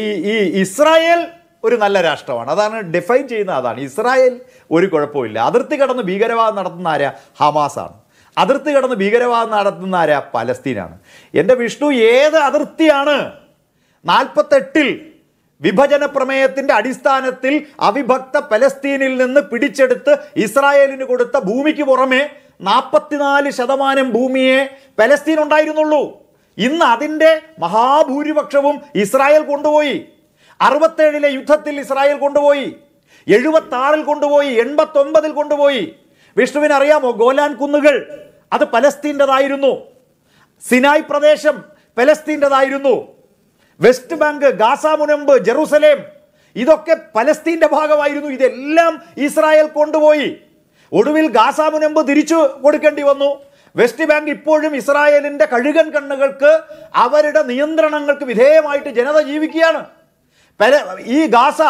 ഈ ഈ ഇസ്രായേൽ ഒരു നല്ല രാഷ്ട്രമാണ് അതാണ് ഡിഫൈൻ ചെയ്യുന്ന അതാണ് ഇസ്രായേൽ ഒരു കുഴപ്പമില്ല അതിർത്തി കടന്ന് ഭീകരവാദം നടത്തുന്ന ആര ഹമാസാണ് അതിർത്തി കടന്ന് ഭീകരവാദം നടത്തുന്ന ആര പലസ്തീനാണ് എൻ്റെ വിഷ്ണു ഏത് അതിർത്തിയാണ് നാൽപ്പത്തെട്ടിൽ വിഭജന പ്രമേയത്തിൻ്റെ അടിസ്ഥാനത്തിൽ അവിഭക്ത പലസ്തീനിൽ നിന്ന് പിടിച്ചെടുത്ത് ഇസ്രായേലിന് കൊടുത്ത ഭൂമിക്ക് പുറമെ നാൽപ്പത്തിനാല് ശതമാനം ഭൂമിയെ പലസ്തീൻ ഉണ്ടായിരുന്നുള്ളൂ ഇന്ന് അതിൻ്റെ മഹാഭൂരിപക്ഷവും ഇസ്രായേൽ കൊണ്ടുപോയി അറുപത്തേഴിലെ യുദ്ധത്തിൽ ഇസ്രായേൽ കൊണ്ടുപോയി എഴുപത്താറിൽ കൊണ്ടുപോയി എൺപത്തൊമ്പതിൽ കൊണ്ടുപോയി വിഷ്ണുവിനറിയാമോ ഗോലാൻ കുന്നുകൾ അത് പലസ്തീൻ്റെതായിരുന്നു സിനായ് പ്രദേശം പലസ്തീൻ്റെതായിരുന്നു വെസ്റ്റ് ബാങ്ക് ഗാസ മുനമ്പ് ജെറൂസലേം ഇതൊക്കെ പലസ്തീൻ്റെ ഭാഗമായിരുന്നു ഇതെല്ലാം ഇസ്രായേൽ കൊണ്ടുപോയി ഒടുവിൽ ഗാസ മുനമ്പ് തിരിച്ചു കൊടുക്കേണ്ടി വന്നു വെസ്റ്റ് ബാങ്ക് ഇപ്പോഴും ഇസ്രായേലിന്റെ കഴുകൻ കണ്ണുകൾക്ക് അവരുടെ നിയന്ത്രണങ്ങൾക്ക് വിധേയമായിട്ട് ജനത ജീവിക്കുകയാണ് പല ഈ ഗാസ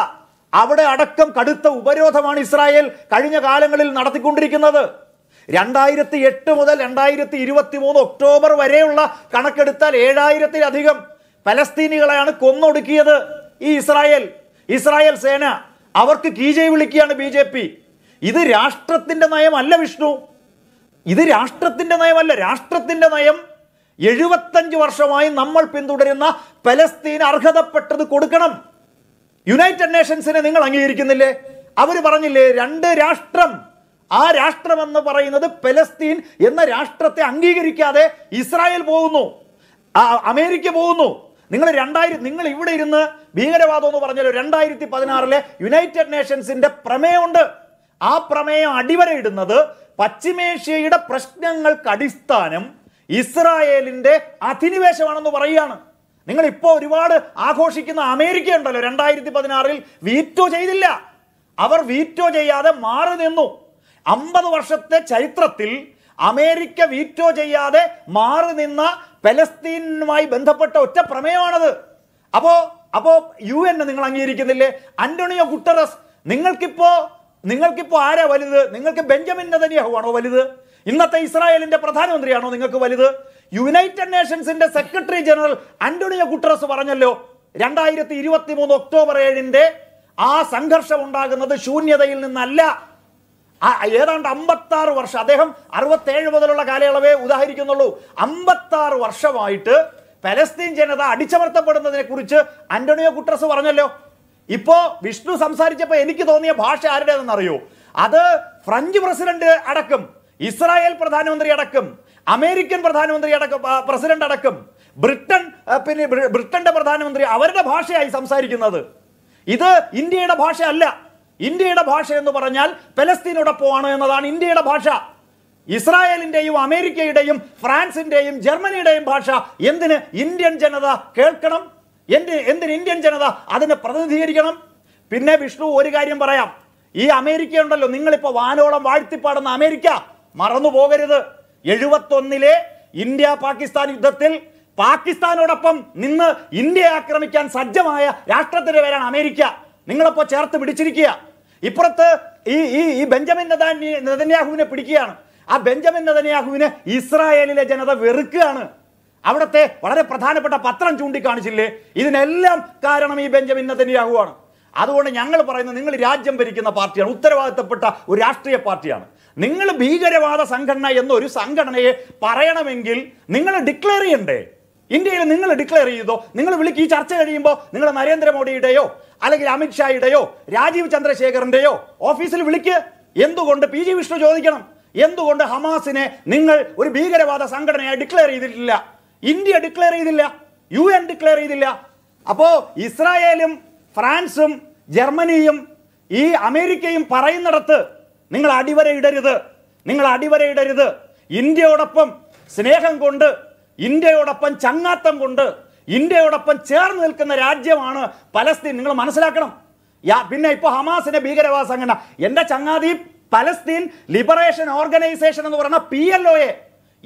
അവിടെ അടക്കം കടുത്ത ഉപരോധമാണ് ഇസ്രായേൽ കഴിഞ്ഞ കാലങ്ങളിൽ നടത്തിക്കൊണ്ടിരിക്കുന്നത് രണ്ടായിരത്തി എട്ട് മുതൽ രണ്ടായിരത്തി ഇരുപത്തി മൂന്ന് ഒക്ടോബർ വരെയുള്ള കണക്കെടുത്താൽ ഏഴായിരത്തിലധികം പലസ്തീനികളെയാണ് കൊന്നൊടുക്കിയത് ഈ ഇസ്രായേൽ ഇസ്രായേൽ സേന അവർക്ക് കീജയ് വിളിക്കുകയാണ് ബി ഇത് രാഷ്ട്രത്തിന്റെ നയമല്ല വിഷ്ണു ഇത് രാഷ്ട്രത്തിൻ്റെ നയമല്ല രാഷ്ട്രത്തിൻ്റെ നയം എഴുപത്തഞ്ച് വർഷമായി നമ്മൾ പിന്തുടരുന്ന പലസ്തീൻ അർഹതപ്പെട്ടത് കൊടുക്കണം യുണൈറ്റഡ് നേഷൻസിനെ നിങ്ങൾ അംഗീകരിക്കുന്നില്ലേ അവർ പറഞ്ഞില്ലേ രണ്ട് രാഷ്ട്രം ആ രാഷ്ട്രം എന്ന് പറയുന്നത് പലസ്തീൻ എന്ന രാഷ്ട്രത്തെ അംഗീകരിക്കാതെ ഇസ്രായേൽ പോകുന്നു അമേരിക്ക പോകുന്നു നിങ്ങൾ രണ്ടായിരം നിങ്ങൾ ഇവിടെ ഇരുന്ന് ഭീകരവാദം എന്ന് പറഞ്ഞല്ലോ രണ്ടായിരത്തി പതിനാറിലെ യുണൈറ്റഡ് നേഷൻസിന്റെ പ്രമേയമുണ്ട് ആ പ്രമേയം അടിവരയിടുന്നത് പശ്ചിമേഷ്യയുടെ പ്രശ്നങ്ങൾക്ക് അടിസ്ഥാനം ഇസ്രായേലിന്റെ അധിനിവേശമാണെന്ന് പറയുകയാണ് നിങ്ങൾ ഇപ്പോൾ ഒരുപാട് ആഘോഷിക്കുന്ന അമേരിക്ക ഉണ്ടല്ലോ രണ്ടായിരത്തി പതിനാറിൽ വീറ്റോ ചെയ്തില്ല അവർ വീറ്റോ ചെയ്യാതെ മാറി നിന്നു അമ്പത് വർഷത്തെ ചരിത്രത്തിൽ അമേരിക്ക വീറ്റോ ചെയ്യാതെ മാറി നിന്ന പലസ്തീനുമായി ബന്ധപ്പെട്ട ഒറ്റ പ്രമേയമാണത് അപ്പോൾ അപ്പോൾ യു എൻ നിങ്ങൾ അംഗീകരിക്കുന്നില്ലേ അന്റോണിയോ ഗുട്ടറസ് നിങ്ങൾക്കിപ്പോ നിങ്ങൾക്കിപ്പോൾ ആരാ വലുത് നിങ്ങൾക്ക് ബെഞ്ചമിൻ നെതന്യാഹു ആണോ വലുത് ഇന്നത്തെ ഇസ്രായേലിന്റെ പ്രധാനമന്ത്രിയാണോ നിങ്ങൾക്ക് വലുത് യുണൈറ്റഡ് നേഷൻസിന്റെ സെക്രട്ടറി ജനറൽ അന്റോണിയോ ഗുട്ടറസ് പറഞ്ഞല്ലോ രണ്ടായിരത്തി ഇരുപത്തി മൂന്ന് ഒക്ടോബർ ഏഴിന്റെ ആ സംഘർഷം ഉണ്ടാകുന്നത് ശൂന്യതയിൽ നിന്നല്ല ഏതാണ്ട് ആറ് വർഷം അദ്ദേഹം അറുപത്തേഴ് മുതലുള്ള കാലയളവേ ഉദാഹരിക്കുന്നുള്ളൂ ആറ് വർഷമായിട്ട് പലസ്തീൻ ജനത അടിച്ചമർത്തപ്പെടുന്നതിനെ കുറിച്ച് അന്റോണിയോ കുട്രസ് പറഞ്ഞല്ലോ ഇപ്പോ വിഷ്ണു സംസാരിച്ചപ്പോൾ എനിക്ക് തോന്നിയ ഭാഷ ആരുടേതെന്ന് അറിയൂ അത് ഫ്രഞ്ച് പ്രസിഡന്റ് അടക്കം ഇസ്രായേൽ പ്രധാനമന്ത്രി അടക്കം അമേരിക്കൻ പ്രധാനമന്ത്രി അടക്കം പ്രസിഡന്റ് അടക്കം ബ്രിട്ടൻ പിന്നെ ബ്രിട്ടന്റെ പ്രധാനമന്ത്രി അവരുടെ ഭാഷയായി സംസാരിക്കുന്നത് ഇത് ഇന്ത്യയുടെ ഭാഷ അല്ല ഇന്ത്യയുടെ ഭാഷ എന്ന് പറഞ്ഞാൽ പലസ്തീനോടൊപ്പമാണ് എന്നതാണ് ഇന്ത്യയുടെ ഭാഷ ഇസ്രായേലിന്റെയും അമേരിക്കയുടെയും ഫ്രാൻസിന്റെയും ജർമ്മനിയുടെയും ഭാഷ എന്തിന് ഇന്ത്യൻ ജനത കേൾക്കണം എൻ്റെ എന്തിന് ഇന്ത്യൻ ജനത അതിനെ പ്രതിനിധീകരിക്കണം പിന്നെ വിഷ്ണു ഒരു കാര്യം പറയാം ഈ അമേരിക്ക ഉണ്ടല്ലോ നിങ്ങളിപ്പോൾ വാനോളം വാഴ്ത്തിപ്പാടുന്ന അമേരിക്ക മറന്നു പോകരുത് എഴുപത്തൊന്നിലെ ഇന്ത്യ പാകിസ്ഥാൻ യുദ്ധത്തിൽ പാകിസ്ഥാനോടൊപ്പം നിന്ന് ഇന്ത്യയെ ആക്രമിക്കാൻ സജ്ജമായ രാഷ്ട്രത്തിന്റെ പേരാണ് അമേരിക്ക നിങ്ങളപ്പോൾ ചേർത്ത് പിടിച്ചിരിക്കുക ഇപ്പുറത്ത് ഈ ഈ ഈ ബെഞ്ചമിൻ നദന്യാഹുവിനെ പിടിക്കുകയാണ് ആ ബെഞ്ചമിൻ നദന്യാഹുവിനെ ഇസ്രായേലിലെ ജനത വെറുക്കുകയാണ് അവിടുത്തെ വളരെ പ്രധാനപ്പെട്ട പത്രം ചൂണ്ടിക്കാണിച്ചില്ലേ ഇതിനെല്ലാം കാരണം ഈ ബെഞ്ചമിൻ ആണ് അതുകൊണ്ട് ഞങ്ങൾ പറയുന്നത് നിങ്ങൾ രാജ്യം ഭരിക്കുന്ന പാർട്ടിയാണ് ഉത്തരവാദിത്തപ്പെട്ട ഒരു രാഷ്ട്രീയ പാർട്ടിയാണ് നിങ്ങൾ ഭീകരവാദ സംഘടന എന്നൊരു സംഘടനയെ പറയണമെങ്കിൽ നിങ്ങൾ ഡിക്ലെയർ ചെയ്യണ്ടേ ഇന്ത്യയിൽ നിങ്ങൾ ഡിക്ലെയർ ചെയ്തോ നിങ്ങൾ വിളിക്ക് ഈ ചർച്ച കഴിയുമ്പോൾ നിങ്ങൾ നരേന്ദ്രമോദിയുടെയോ അല്ലെങ്കിൽ അമിത്ഷായുടെയോ രാജീവ് ചന്ദ്രശേഖറിൻ്റെയോ ഓഫീസിൽ വിളിക്ക് എന്തുകൊണ്ട് പി ജി വിഷ്ണു ചോദിക്കണം എന്തുകൊണ്ട് ഹമാസിനെ നിങ്ങൾ ഒരു ഭീകരവാദ സംഘടനയായി ഡിക്ലെയർ ചെയ്തിട്ടില്ല ഇന്ത്യ ഡിക്ലെയർ ചെയ്തില്ല യു എൻ ഡിക്ലെയർ ചെയ്തില്ല അപ്പോൾ ഇസ്രായേലും ഫ്രാൻസും ജർമ്മനിയും ഈ അമേരിക്കയും പറയുന്നിടത്ത് നിങ്ങൾ ഇടരുത് നിങ്ങൾ ഇടരുത് ഇന്ത്യയോടൊപ്പം സ്നേഹം കൊണ്ട് ഇന്ത്യയോടൊപ്പം ചങ്ങാത്തം കൊണ്ട് ഇന്ത്യയോടൊപ്പം ചേർന്ന് നിൽക്കുന്ന രാജ്യമാണ് പലസ്തീൻ നിങ്ങൾ മനസ്സിലാക്കണം പിന്നെ ഇപ്പൊ ഹമാസിനെ ഭീകരവാദ സംഘടന എന്റെ ചങ്ങാതി പലസ്തീൻ ലിബറേഷൻ ഓർഗനൈസേഷൻ എന്ന് പറഞ്ഞ പി എൽ എ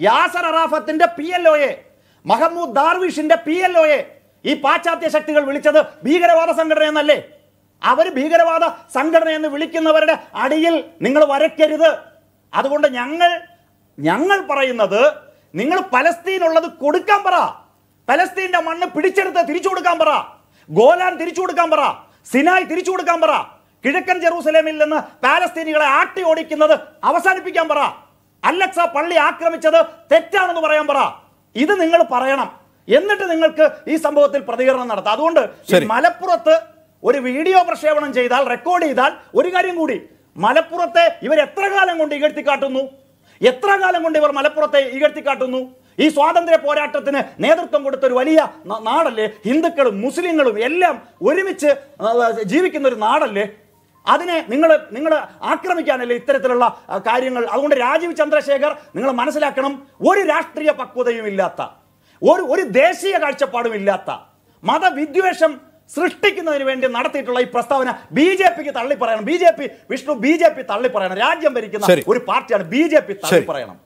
യാസർ അറാഫത്തിന്റെ പി എൽ എ മഹമ്മൂദ് ദാർവിഷിന്റെ പി എൽ ഒയെ ഈ പാശ്ചാത്യ ശക്തികൾ വിളിച്ചത് ഭീകരവാദ സംഘടന എന്നല്ലേ അവർ ഭീകരവാദ സംഘടന എന്ന് വിളിക്കുന്നവരുടെ അടിയിൽ നിങ്ങൾ വരയ്ക്കരുത് അതുകൊണ്ട് ഞങ്ങൾ ഞങ്ങൾ പറയുന്നത് നിങ്ങൾ പലസ്തീനുള്ളത് കൊടുക്കാൻ പറ പലസ്തീന്റെ മണ്ണ് പിടിച്ചെടുത്ത് തിരിച്ചു കൊടുക്കാൻ പറ ഗോലാൻ തിരിച്ചു കൊടുക്കാൻ പറ സിനായ് തിരിച്ചു കൊടുക്കാൻ പറ കിഴക്കൻ ജെറൂസലേമിൽ നിന്ന് പാലസ്തീനികളെ ആട്ടി ഓടിക്കുന്നത് അവസാനിപ്പിക്കാൻ പറ അല്ലക്സ പള്ളി ആക്രമിച്ചത് തെറ്റാണെന്ന് പറയാൻ പറ ഇത് നിങ്ങൾ പറയണം എന്നിട്ട് നിങ്ങൾക്ക് ഈ സംഭവത്തിൽ പ്രതികരണം നടത്താം അതുകൊണ്ട് മലപ്പുറത്ത് ഒരു വീഡിയോ പ്രക്ഷേപണം ചെയ്താൽ റെക്കോർഡ് ചെയ്താൽ ഒരു കാര്യം കൂടി മലപ്പുറത്തെ ഇവർ എത്ര കാലം കൊണ്ട് ഇകഴ്ത്തി കാട്ടുന്നു എത്ര കാലം കൊണ്ട് ഇവർ മലപ്പുറത്തെ ഇകഴ്ത്തി കാട്ടുന്നു ഈ സ്വാതന്ത്ര്യ പോരാട്ടത്തിന് നേതൃത്വം കൊടുത്ത ഒരു വലിയ നാടല്ലേ ഹിന്ദുക്കളും മുസ്ലിങ്ങളും എല്ലാം ഒരുമിച്ച് ജീവിക്കുന്ന ഒരു നാടല്ലേ അതിനെ നിങ്ങൾ നിങ്ങൾ ആക്രമിക്കാനല്ലേ ഇത്തരത്തിലുള്ള കാര്യങ്ങൾ അതുകൊണ്ട് രാജീവ് ചന്ദ്രശേഖർ നിങ്ങൾ മനസ്സിലാക്കണം ഒരു രാഷ്ട്രീയ പക്വതയും ഇല്ലാത്ത ഒരു ഒരു ദേശീയ കാഴ്ചപ്പാടും ഇല്ലാത്ത മതവിദ്വേഷം സൃഷ്ടിക്കുന്നതിന് വേണ്ടി നടത്തിയിട്ടുള്ള ഈ പ്രസ്താവന ബി ജെ പിക്ക് തള്ളിപ്പറയണം B J P Vishnu B J P തള്ളിപ്പറയണം രാജ്യം ഭരിക്കുന്ന ഒരു പാർട്ടിയാണ് ബി ജെ പി തള്ളിപ്പറയണം